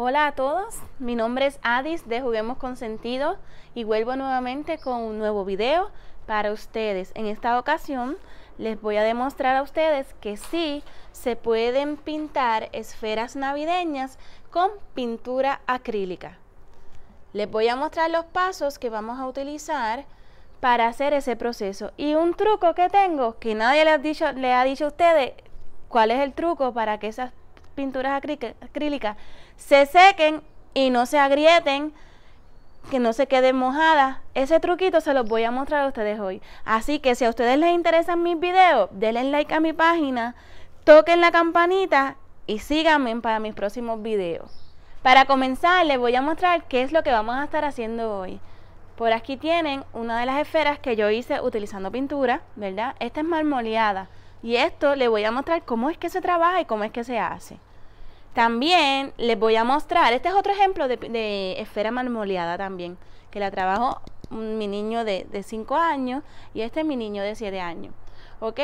Hola a todos, mi nombre es Adis de Juguemos con Sentido y vuelvo nuevamente con un nuevo video para ustedes. En esta ocasión les voy a demostrar a ustedes que sí se pueden pintar esferas navideñas con pintura acrílica. Les voy a mostrar los pasos que vamos a utilizar para hacer ese proceso. Y un truco que tengo, que nadie ha dicho, le ha dicho a ustedes cuál es el truco para que esas pinturas acrílicas se sequen y no se agrieten, que no se queden mojadas. Ese truquito se los voy a mostrar a ustedes hoy. Así que si a ustedes les interesan mis videos, denle like a mi página, toquen la campanita y síganme para mis próximos videos. Para comenzar les voy a mostrar qué es lo que vamos a estar haciendo hoy. Por aquí tienen una de las esferas que yo hice utilizando pintura, ¿verdad? Esta es marmoleada y esto les voy a mostrar cómo es que se trabaja y cómo es que se hace. También les voy a mostrar, este es otro ejemplo de, esfera marmoleada también, que la trabajo mi niño de 5 años y este es mi niño de 7 años, ¿ok?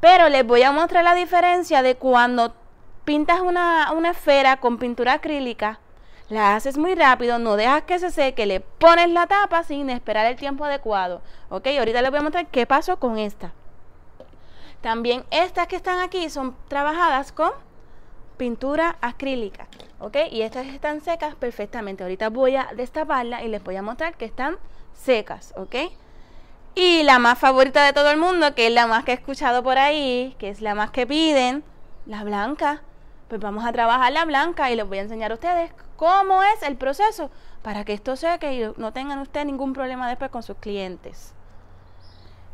Pero les voy a mostrar la diferencia de cuando pintas una, una esfera con pintura acrílica, la haces muy rápido, no dejas que se seque, le pones la tapa sin esperar el tiempo adecuado. Ok, ahorita les voy a mostrar qué pasó con esta. También estas que están aquí son trabajadas con pintura acrílica, ¿ok? Y estas están secas perfectamente. Ahorita voy a destaparla y les voy a mostrar que están secas, ¿ok? Y la más favorita de todo el mundo, que es la más que he escuchado por ahí, que es la más que piden, la blanca. Pues vamos a trabajar la blanca y les voy a enseñar a ustedes cómo es el proceso para que esto seque y no tengan ustedes ningún problema después con sus clientes.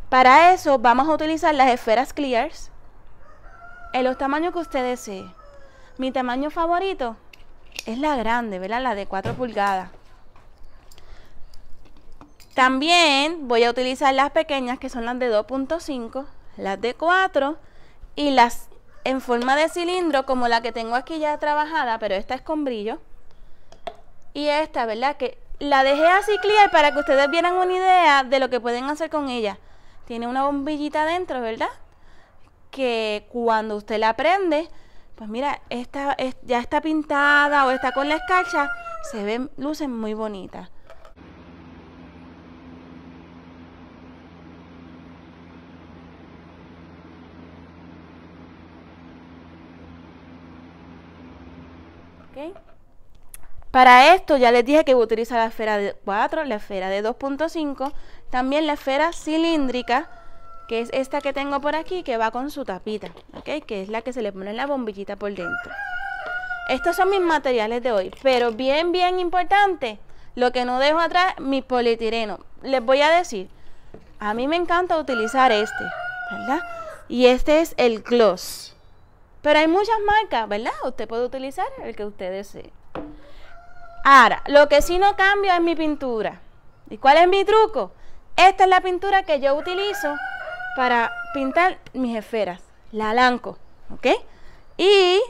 Para eso vamos a utilizar las esferas clears en los tamaños que ustedes deseen. Mi tamaño favorito es la grande, ¿verdad? La de 4 pulgadas. También voy a utilizar las pequeñas que son las de 2.5, las de 4 y las en forma de cilindro como la que tengo aquí ya trabajada, pero esta es con brillo. Y esta, ¿verdad? Que la dejé así clear para que ustedes vieran una idea de lo que pueden hacer con ella. Tiene una bombillita adentro, ¿verdad? Que cuando usted la prende, pues mira, esta ya está pintada o está con la escarcha, se ven, lucen muy bonitas. Para esto ya les dije que voy a utilizar la esfera de 4, la esfera de 2.5, también la esfera cilíndrica que es esta que tengo por aquí, que va con su tapita, Que es la que se le pone la bombillita por dentro. Estos son mis materiales de hoy, pero bien, bien importante, lo que no dejo atrás, mi polietileno. Les voy a decir, a mí me encanta utilizar este, ¿verdad? Y este es el gloss. Pero hay muchas marcas, ¿verdad? Usted puede utilizar el que usted desee. Ahora, lo que sí no cambio es mi pintura. ¿Y cuál es mi truco? Esta es la pintura que yo utilizo para pintar mis esferas, la lanco, ¿ok? Y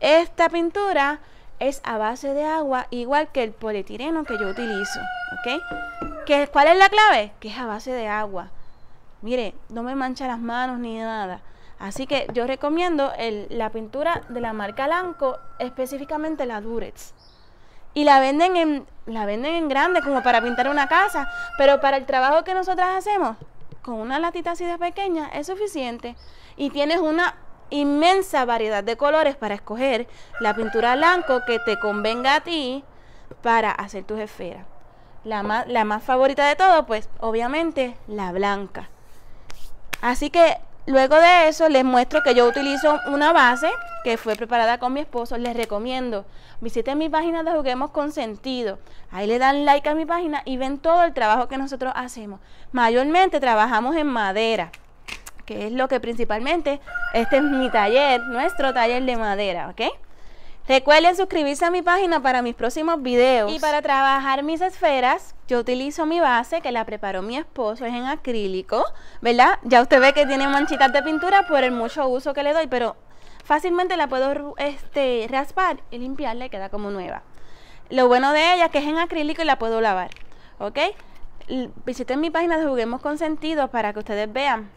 esta pintura es a base de agua, igual que el polietileno que yo utilizo, ¿ok? ¿Cuál es la clave? Que es a base de agua. Mire, no me mancha las manos ni nada. Así que yo recomiendo la pintura de la marca Lanco, específicamente la Durex. Y la venden en, la venden en grande como para pintar una casa, pero para el trabajo que nosotras hacemos, con una latita así de pequeña es suficiente y tienes una inmensa variedad de colores para escoger la pintura blanco que te convenga a ti para hacer tus esferas. La más, la más favorita de todo, pues obviamente la blanca. Así que Luego de eso les muestro que yo utilizo una base que fue preparada con mi esposo. Les recomiendo, visiten mi página de Juguemos con Sentido. Ahí le dan like a mi página y ven todo el trabajo que nosotros hacemos. Mayormente trabajamos en madera, que es lo que principalmente, este es mi taller, nuestro taller de madera, ¿ok? Recuerden suscribirse a mi página para mis próximos videos. Y para trabajar mis esferas, yo utilizo mi base que la preparó mi esposo, es en acrílico, ¿verdad? Ya usted ve que tiene manchitas de pintura por el mucho uso que le doy, pero fácilmente la puedo este, raspar y limpiarla y queda como nueva. Lo bueno de ella es que es en acrílico y la puedo lavar, ¿ok? Visiten mi página de Juguemos con Sentido para que ustedes vean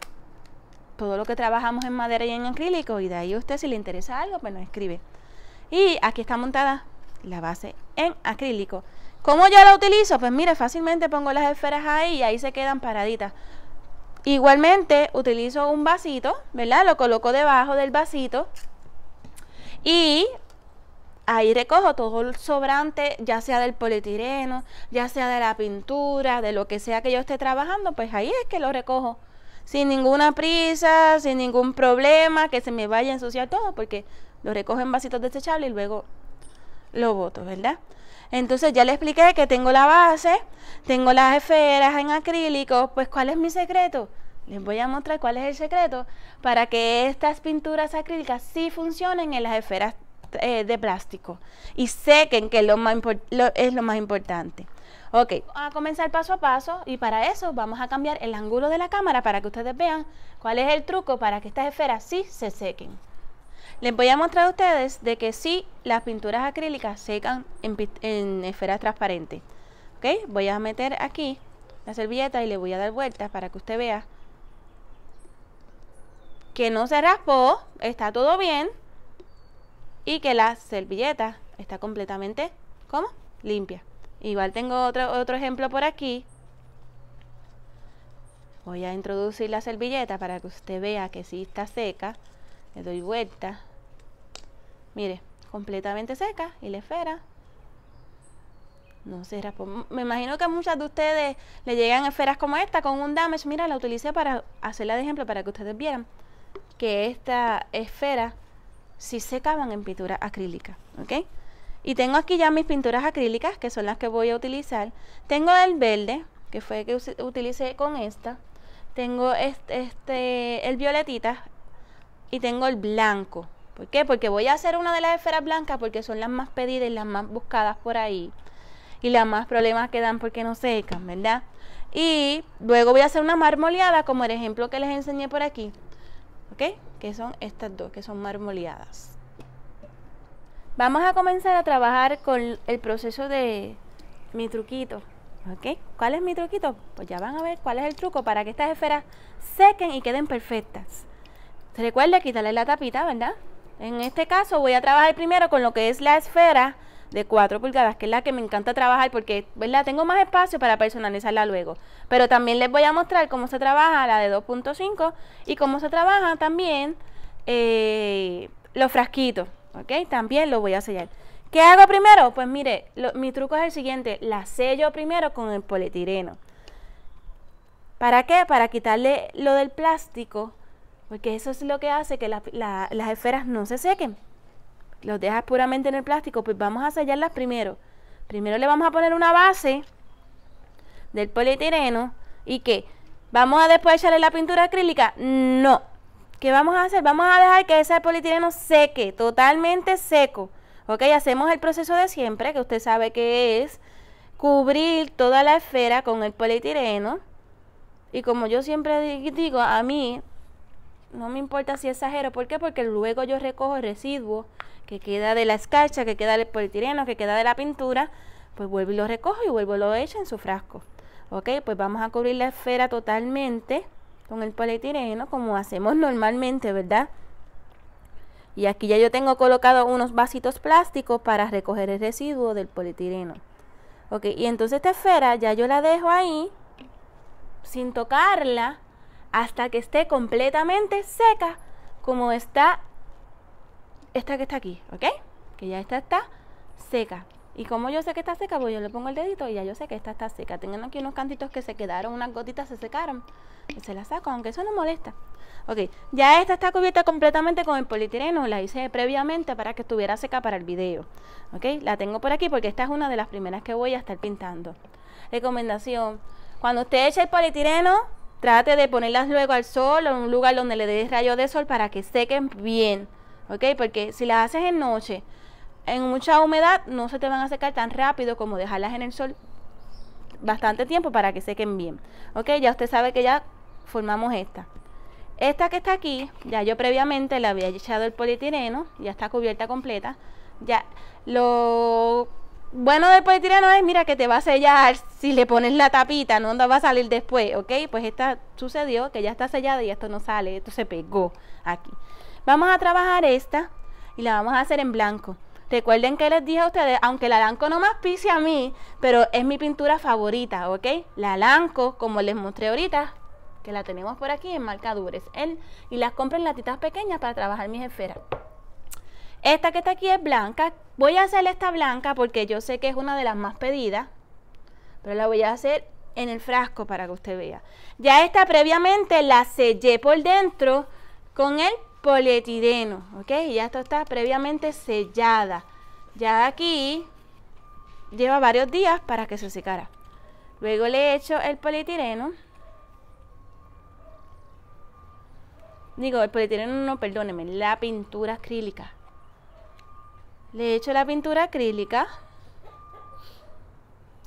todo lo que trabajamos en madera y en acrílico y de ahí a usted si le interesa algo, pues nos escribe. Y aquí está montada la base en acrílico. ¿Cómo yo la utilizo? Pues mire, fácilmente pongo las esferas ahí y ahí se quedan paraditas. Igualmente utilizo un vasito, ¿verdad? Lo coloco debajo del vasito y ahí recojo todo el sobrante, ya sea del polietileno, ya sea de la pintura, de lo que sea que yo esté trabajando, pues ahí es que lo recojo sin ninguna prisa, sin ningún problema, que se me vaya a ensuciar todo, porque lo recogen vasitos desechables y luego lo boto, ¿verdad? Entonces ya les expliqué que tengo la base, tengo las esferas en acrílico, pues ¿cuál es mi secreto? Les voy a mostrar cuál es el secreto para que estas pinturas acrílicas sí funcionen en las esferas eh, de plástico y sequen, que lo, es lo más importante. Ok, a comenzar paso a paso y para eso vamos a cambiar el ángulo de la cámara para que ustedes vean cuál es el truco para que estas esferas sí se sequen. Les voy a mostrar a ustedes de que sí las pinturas acrílicas secan en, esferas transparentes. Ok, voy a meter aquí la servilleta y le voy a dar vueltas para que usted vea que no se raspó, está todo bien y que la servilleta está completamente, Limpia. Igual tengo otro, otro ejemplo por aquí. Voy a introducir la servilleta para que usted vea que sí está seca. Le doy vuelta. Mire, completamente seca y la esfera no se raspó. Me imagino que muchas de ustedes le llegan esferas como esta con un damage. Mira, la utilicé para hacerla de ejemplo para que ustedes vieran que esta esfera si sí secaban en pintura acrílica. ¿Ok? Y tengo aquí ya mis pinturas acrílicas, que son las que voy a utilizar. Tengo el verde, que fue que utilicé con esta. Tengo este, el violetita y tengo el blanco. ¿Por qué? Porque voy a hacer una de las esferas blancas porque son las más pedidas y las más buscadas por ahí. Y las más problemas que dan porque no secan, ¿verdad? Y luego voy a hacer una marmoleada como el ejemplo que les enseñé por aquí. ¿Ok? Que son estas dos, que son marmoleadas. Vamos a comenzar a trabajar con el proceso de mi truquito. ¿Ok? ¿Cuál es mi truquito? Pues ya van a ver cuál es el truco para que estas esferas sequen y queden perfectas. Recuerda quitarle la tapita, ¿verdad? En este caso voy a trabajar primero con lo que es la esfera de 4 pulgadas, que es la que me encanta trabajar porque, ¿verdad? Tengo más espacio para personalizarla luego. Pero también les voy a mostrar cómo se trabaja la de 2.5 y cómo se trabaja también eh, los frasquitos. ¿Ok? También lo voy a sellar. ¿Qué hago primero? Pues mire, mi truco es el siguiente. La sello primero con el polietileno. ¿Para qué? Para quitarle lo del plástico, porque eso es lo que hace que las esferas no se sequen. Los dejas puramente en el plástico, pues vamos a sellarlas primero. Primero le vamos a poner una base del polietileno y que vamos a después echarle la pintura acrílica. No, ¿Qué vamos a hacer? Vamos a dejar que ese polietileno seque, totalmente seco. ¿Ok? Hacemos el proceso de siempre, que usted sabe que es cubrir toda la esfera con el polietileno. Y como yo siempre digo, a mí no me importa si exagero. ¿Por qué? Porque luego yo recojo el residuo que queda de la escarcha, que queda del polietileno, que queda de la pintura. Pues vuelvo y lo recojo y vuelvo y lo echo en su frasco. ¿Ok? Pues vamos a cubrir la esfera totalmente con el polietileno como hacemos normalmente, ¿verdad? Y aquí ya yo tengo colocado unos vasitos plásticos para recoger el residuo del polietileno. Ok, y entonces esta esfera ya yo la dejo ahí sin tocarla hasta que esté completamente seca como está esta que está aquí, ¿ok? Que ya esta está seca. Y como yo sé que está seca, pues yo le pongo el dedito y ya yo sé que esta está seca. Tengan aquí unos cantitos que se quedaron, unas gotitas se secaron. Y se la saco, aunque eso no molesta. Ok, ya esta está cubierta completamente con el polietileno. La hice previamente para que estuviera seca para el video. Ok, la tengo por aquí porque esta es una de las primeras que voy a estar pintando. Recomendación, cuando usted eche el polietileno, trate de ponerlas luego al sol o en un lugar donde le dé rayo de sol para que sequen bien. Ok, porque si las haces en noche en mucha humedad no se te van a secar tan rápido como dejarlas en el sol bastante tiempo para que sequen bien. Ok, ya usted sabe que ya formamos esta. Esta que está aquí, ya yo previamente le había echado el polietileno, ya está cubierta completa. Ya, lo bueno del polietileno es, mira, que te va a sellar si le pones la tapita, no va a salir después, ¿ok? Pues esta sucedió, que ya está sellada y esto no sale, esto se pegó aquí. Vamos a trabajar esta y la vamos a hacer en blanco. Recuerden que les dije a ustedes, aunque la Lanco no más pise a mí, pero es mi pintura favorita, ¿ok? La Lanco, como les mostré ahorita, que la tenemos por aquí en marcadores. ¿eh? y las compro en latitas pequeñas para trabajar mis esferas. Esta que está aquí es blanca. Voy a hacer esta blanca porque yo sé que es una de las más pedidas. Pero la voy a hacer en el frasco para que usted vea. Ya esta previamente la sellé por dentro con el polietileno, ¿ok? Ya esto está previamente sellada. Ya aquí lleva varios días para que se secara. Luego le echo el polietileno. Digo, el polietileno no, perdóneme, la pintura acrílica. Le echo la pintura acrílica.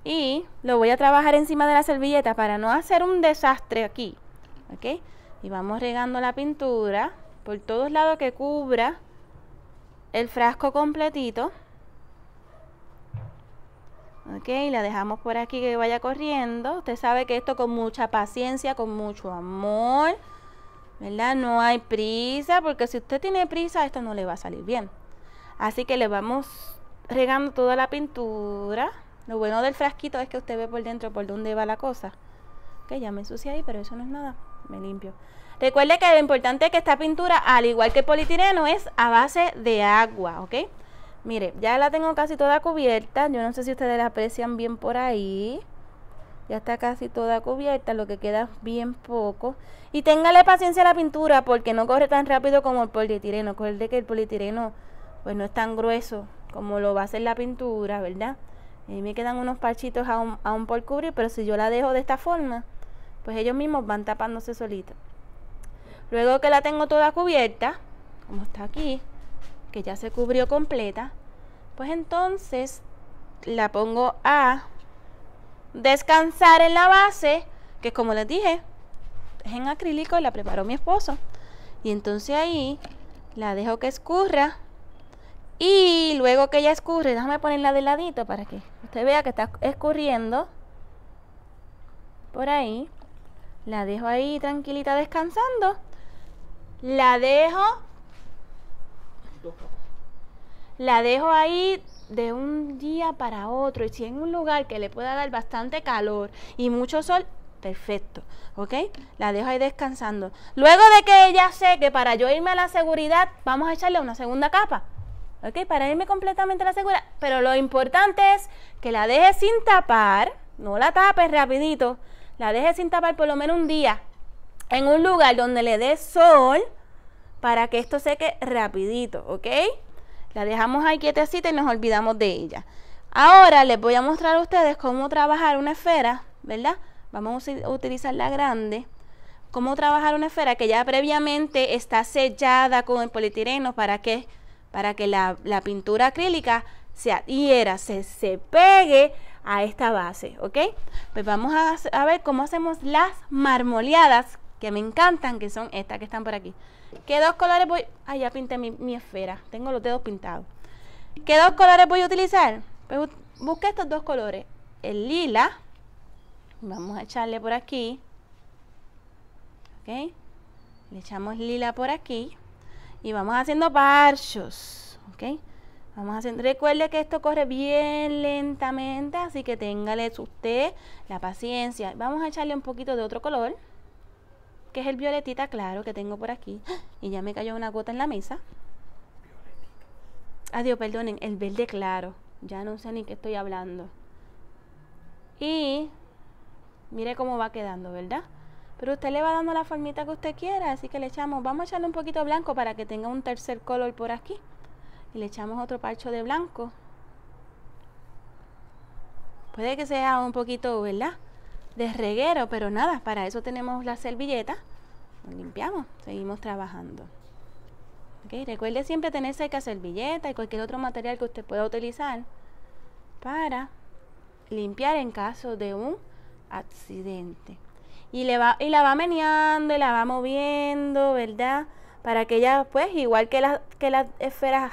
Y lo voy a trabajar encima de la servilleta para no hacer un desastre aquí. ¿Ok? Y vamos regando la pintura por todos lados que cubra el frasco completito. Ok, la dejamos por aquí que vaya corriendo. Usted sabe que esto con mucha paciencia, con mucho amor, ¿verdad? No hay prisa, porque si usted tiene prisa, esto no le va a salir bien. Así que le vamos regando toda la pintura. Lo bueno del frasquito es que usted ve por dentro por dónde va la cosa. Ok, ya me ensucié ahí, pero eso no es nada. Me limpio. Recuerde que lo importante es que esta pintura, al igual que el polietileno, es a base de agua, ¿ok? Mire, ya la tengo casi toda cubierta. Yo no sé si ustedes la aprecian bien por ahí. Ya está casi toda cubierta, lo que queda bien poco. Y téngale paciencia a la pintura porque no corre tan rápido como el polietileno. Recuerde que el polietileno pues no es tan grueso como lo va a hacer la pintura, ¿verdad? Y me quedan unos parchitos aún, aún por cubrir, pero si yo la dejo de esta forma, pues ellos mismos van tapándose solitos. Luego que la tengo toda cubierta, como está aquí, que ya se cubrió completa, pues entonces la pongo a descansar en la base, que como les dije, es en acrílico y la preparó mi esposo. Y entonces ahí la dejo que escurra. Y luego que ya escurre, déjame ponerla de ladito para que usted vea que está escurriendo. Por ahí. La dejo ahí tranquilita descansando la dejo la dejo ahí de un día para otro y si en un lugar que le pueda dar bastante calor y mucho sol, perfecto, ¿ok? La dejo ahí descansando. Luego de que ella seque, para yo irme a la seguridad, vamos a echarle una segunda capa, ¿ok? Para irme completamente a la seguridad. Pero lo importante es que la deje sin tapar, no la tapes rapidito, la deje sin tapar por lo menos un día, en un lugar donde le dé sol para que esto seque rapidito, ¿ok? La dejamos ahí quietecita y nos olvidamos de ella. Ahora les voy a mostrar a ustedes cómo trabajar una esfera, ¿verdad? Vamos a utilizar la grande. Cómo trabajar una esfera que ya previamente está sellada con el polietileno para que, para que la, pintura acrílica se adhiera, se, se pegue a esta base, ¿ok? Pues vamos a, a ver cómo hacemos las marmoleadas que me encantan, que son estas que están por aquí. ¿Qué dos colores voy...? Ah, ya pinté mi, esfera. Tengo los dedos pintados. ¿Qué dos colores voy a utilizar? Pues estos dos colores. El lila. Vamos a echarle por aquí. ¿Ok? Le echamos lila por aquí. Y vamos haciendo parchos. ¿Ok? Vamos a hacer, recuerde que esto corre bien lentamente, así que téngale usted la paciencia. Vamos a echarle un poquito de otro color que es el violetita claro que tengo por aquí. Y ya me cayó una gota en la mesa. Adiós, perdonen, el verde claro. Ya no sé ni qué estoy hablando. Y mire cómo va quedando, ¿verdad? Pero usted le va dando la formita que usted quiera, así que le echamos, vamos a echarle un poquito blanco para que tenga un tercer color por aquí. Y le echamos otro parcho de blanco. Puede que sea un poquito, ¿verdad? de reguero, pero nada, para eso tenemos la servilleta, limpiamos, seguimos trabajando. ¿Okay? Recuerde siempre tener seca servilleta y cualquier otro material que usted pueda utilizar para limpiar en caso de un accidente. Y, le va, y la va meneando y la va moviendo, ¿verdad? Para que ella, pues, igual que, la, que las esferas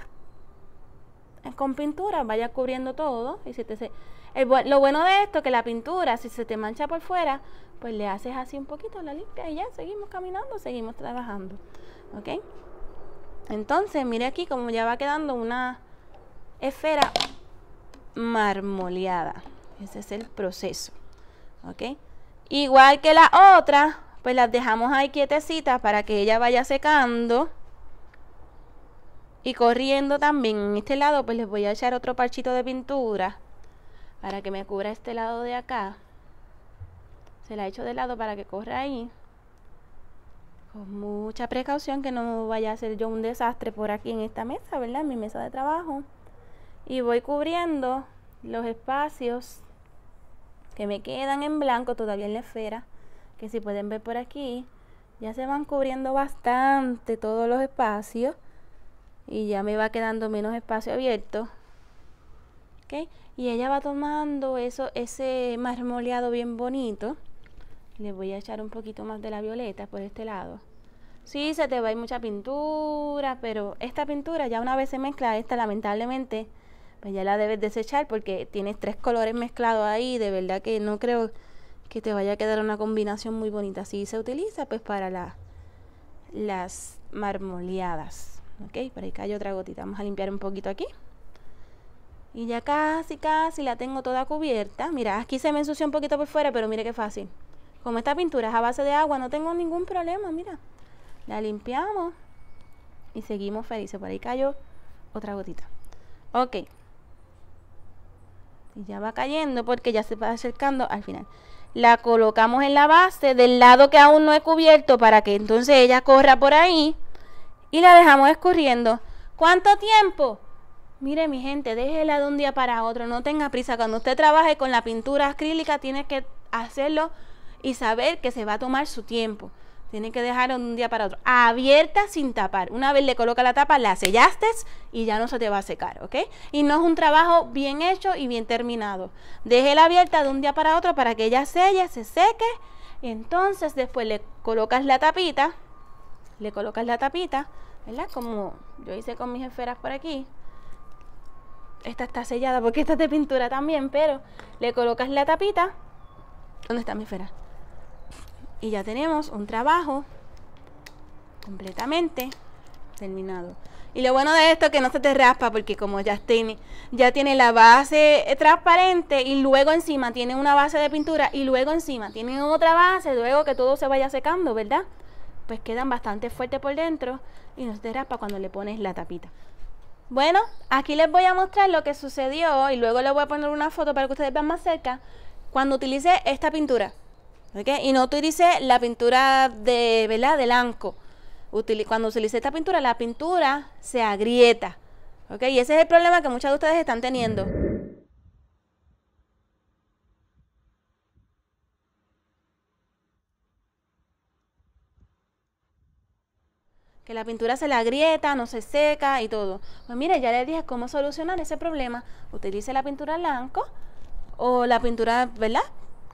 con pintura, vaya cubriendo todo. Y si te, se, lo bueno de esto es que la pintura, si se te mancha por fuera, pues le haces así un poquito, la limpia y ya seguimos caminando, seguimos trabajando. ¿Ok? Entonces, mire aquí como ya va quedando una esfera marmoleada. Ese es el proceso. ¿Ok? Igual que la otra, pues las dejamos ahí quietecitas para que ella vaya secando. Y corriendo también en este lado, pues les voy a echar otro parchito de pintura para que me cubra este lado de acá se la echo de lado para que corra ahí con mucha precaución que no vaya a ser yo un desastre por aquí en esta mesa, ¿verdad? En mi mesa de trabajo y voy cubriendo los espacios que me quedan en blanco todavía en la esfera que si pueden ver por aquí ya se van cubriendo bastante todos los espacios y ya me va quedando menos espacio abierto y ella va tomando eso, ese marmoleado bien bonito. Le voy a echar un poquito más de la violeta por este lado. Sí, se te va a ir mucha pintura, pero esta pintura ya una vez se mezcla, esta lamentablemente, pues ya la debes desechar porque tienes tres colores mezclados ahí. De verdad que no creo que te vaya a quedar una combinación muy bonita. Si se utiliza, pues para las marmoleadas. Ok, por ahí cae otra gotita. Vamos a limpiar un poquito aquí. Y ya casi, casi la tengo toda cubierta. Mira, aquí se me ensució un poquito por fuera, pero mire qué fácil. Como esta pintura es a base de agua, no tengo ningún problema, mira. La limpiamos y seguimos felices. Por ahí cayó otra gotita. Ok. Y ya va cayendo porque ya se va acercando al final. La colocamos en la base del lado que aún no he cubierto para que entonces ella corra por ahí. Y la dejamos escurriendo. ¿Cuánto tiempo? Mire mi gente, déjela de un día para otro, no tenga prisa. Cuando usted trabaje con la pintura acrílica, tiene que hacerlo y saber que se va a tomar su tiempo. Tiene que dejarlo de un día para otro. Abierta sin tapar. Una vez le coloca la tapa, la sellaste y ya no se te va a secar, ¿ok? Y no es un trabajo bien hecho y bien terminado. Déjela abierta de un día para otro para que ella selle, se seque. entonces después le colocas la tapita, le colocas la tapita, ¿verdad? Como yo hice con mis esferas por aquí esta está sellada porque esta es de pintura también, pero le colocas la tapita. ¿Dónde está mi esfera? Y ya tenemos un trabajo completamente terminado. Y lo bueno de esto es que no se te raspa porque como ya tiene, ya tiene la base transparente y luego encima tiene una base de pintura y luego encima tiene otra base, luego que todo se vaya secando, ¿verdad? Pues quedan bastante fuertes por dentro y no se te raspa cuando le pones la tapita. Bueno, aquí les voy a mostrar lo que sucedió y luego les voy a poner una foto para que ustedes vean más cerca cuando utilicé esta pintura. ¿ok? Y no utilicé la pintura de, ¿verdad? Del anco. cuando utilicé esta pintura, la pintura se agrieta. ¿ok? Y ese es el problema que muchas de ustedes están teniendo. que la pintura se la agrieta, no se seca y todo. Pues mire, ya le dije cómo solucionar ese problema. Utilice la pintura blanco o la pintura, ¿verdad?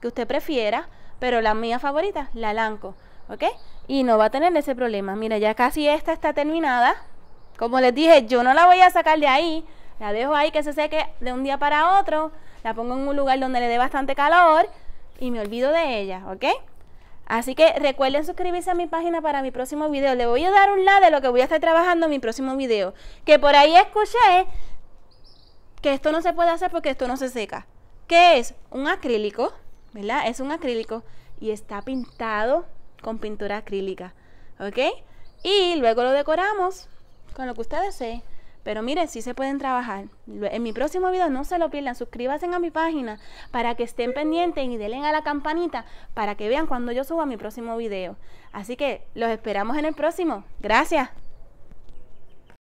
Que usted prefiera, pero la mía favorita, la blanco, ¿ok? Y no va a tener ese problema. Mira, ya casi esta está terminada. Como les dije, yo no la voy a sacar de ahí. La dejo ahí que se seque de un día para otro. La pongo en un lugar donde le dé bastante calor y me olvido de ella, ¿ok? Así que recuerden suscribirse a mi página para mi próximo video. Le voy a dar un lado de lo que voy a estar trabajando en mi próximo video. Que por ahí escuché que esto no se puede hacer porque esto no se seca. ¿Qué es? Un acrílico, ¿verdad? Es un acrílico y está pintado con pintura acrílica. ¿Ok? Y luego lo decoramos con lo que ustedes pero mire, sí se pueden trabajar. En mi próximo video no se lo pierdan. Suscríbanse a mi página para que estén pendientes y denle a la campanita para que vean cuando yo suba mi próximo video. Así que los esperamos en el próximo. Gracias.